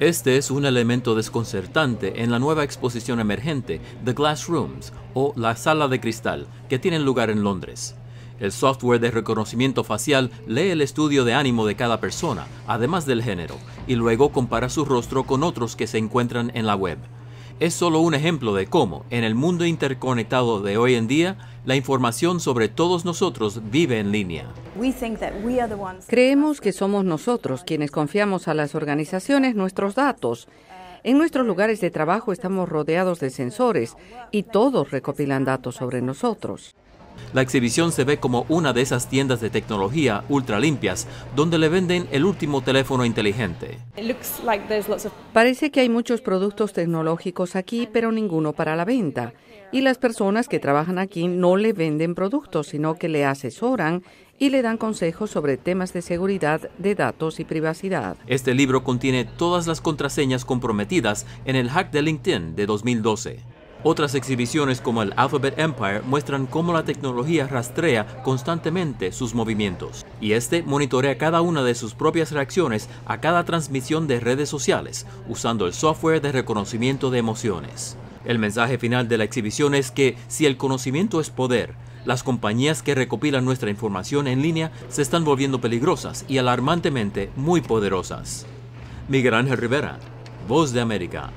Este es un elemento desconcertante en la nueva exposición emergente The Glass Rooms o La Sala de Cristal, que tiene lugar en Londres. El software de reconocimiento facial lee el estudio de ánimo de cada persona, además del género, y luego compara su rostro con otros que se encuentran en la web es solo un ejemplo de cómo, en el mundo interconectado de hoy en día, la información sobre todos nosotros vive en línea. Creemos que somos nosotros quienes confiamos a las organizaciones nuestros datos. En nuestros lugares de trabajo estamos rodeados de sensores y todos recopilan datos sobre nosotros. La exhibición se ve como una de esas tiendas de tecnología ultra limpias donde le venden el último teléfono inteligente. Parece que hay muchos productos tecnológicos aquí, pero ninguno para la venta. Y las personas que trabajan aquí no le venden productos, sino que le asesoran y le dan consejos sobre temas de seguridad de datos y privacidad. Este libro contiene todas las contraseñas comprometidas en el hack de LinkedIn de 2012. Otras exhibiciones como el Alphabet Empire muestran cómo la tecnología rastrea constantemente sus movimientos y este monitorea cada una de sus propias reacciones a cada transmisión de redes sociales usando el software de reconocimiento de emociones. El mensaje final de la exhibición es que si el conocimiento es poder, las compañías que recopilan nuestra información en línea se están volviendo peligrosas y alarmantemente muy poderosas. Miguel Ángel Rivera, Voz de América.